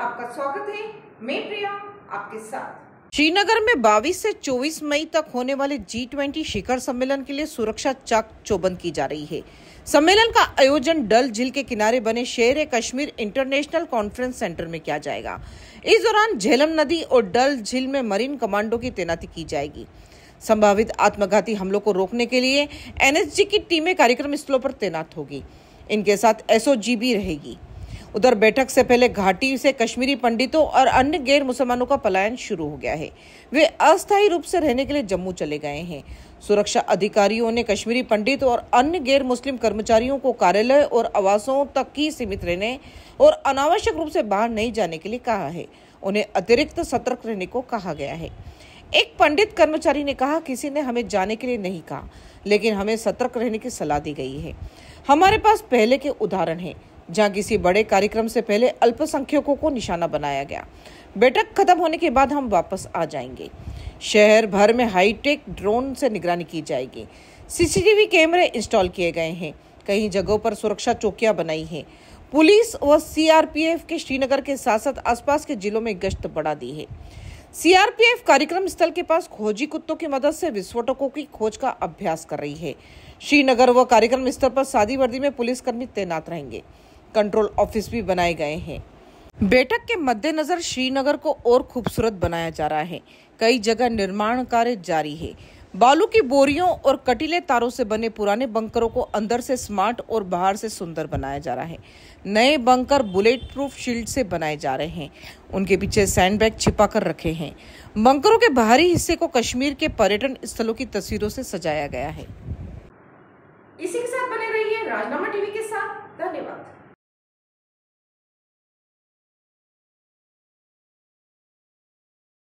आपका स्वागत है मैं प्रिया आपके साथ श्रीनगर में 22 से 24 मई तक होने वाले जी ट्वेंटी शिखर सम्मेलन के लिए सुरक्षा चाक चौबंद की जा रही है सम्मेलन का आयोजन डल झील के किनारे बने शेर कश्मीर इंटरनेशनल कॉन्फ्रेंस सेंटर में किया जाएगा इस दौरान झेलम नदी और डल झील में मरीन कमांडो की तैनाती की जाएगी संभावित आत्मघाती हमलों को रोकने के लिए एनएसजी की टीमें कार्यक्रम स्थलों पर तैनात होगी इनके साथ एसओजी भी रहेगी उधर बैठक से पहले घाटी से कश्मीरी पंडितों और अन्य गैर मुसलमानों का पलायन शुरू हो गया है वे अस्थायी रूप से रहने के लिए जम्मू चले गए हैं सुरक्षा अधिकारियों ने कश्मीरी पंडित और अन्य गैर मुस्लिम कर्मचारियों को कार्यालय और आवासों तक ही सीमित रहने और अनावश्यक रूप से बाहर नहीं जाने के लिए कहा है उन्हें अतिरिक्त सतर्क रहने को कहा गया है एक पंडित कर्मचारी ने कहा किसी ने हमें जाने के लिए नहीं कहा लेकिन हमें सतर्क रहने की सलाह दी गई है हमारे पास पहले के उदाहरण हैं जहां किसी बड़े कार्यक्रम से पहले अल्पसंख्यकों को निशाना बनाया गया बैठक खत्म होने के बाद हम वापस आ जाएंगे शहर भर में हाईटेक ड्रोन से निगरानी की जाएगी सीसीटीवी कैमरे इंस्टॉल किए गए हैं कई जगहों पर सुरक्षा चौकियां बनाई हैं पुलिस व सीआरपीएफ के श्रीनगर के साथ साथ आसपास के जिलों में गश्त बढ़ा दी है सीआरपीएफ कार्यक्रम स्थल के पास खोजी कुत्तों की मदद से विस्फोटकों की खोज का अभ्यास कर रही है श्रीनगर व कार्यक्रम स्थल पर शादी वर्दी में पुलिसकर्मी तैनात रहेंगे कंट्रोल ऑफिस भी बनाए गए हैं बैठक के मद्देनजर श्रीनगर को और खूबसूरत बनाया जा रहा है कई जगह निर्माण कार्य जारी है बालू की बोरियों और कटीले तारों से बने पुराने बंकरों को अंदर से स्मार्ट और बाहर से सुंदर बनाया जा रहा है नए बंकर बुलेट प्रूफ शील्ड से बनाए जा रहे हैं उनके पीछे सैंड बैग छिपा कर रखे हैं बंकरों के बाहरी हिस्से को कश्मीर के पर्यटन स्थलों की तस्वीरों से सजाया गया है इसी के साथ बने रहिए राजनामा टीवी के साथ धन्यवाद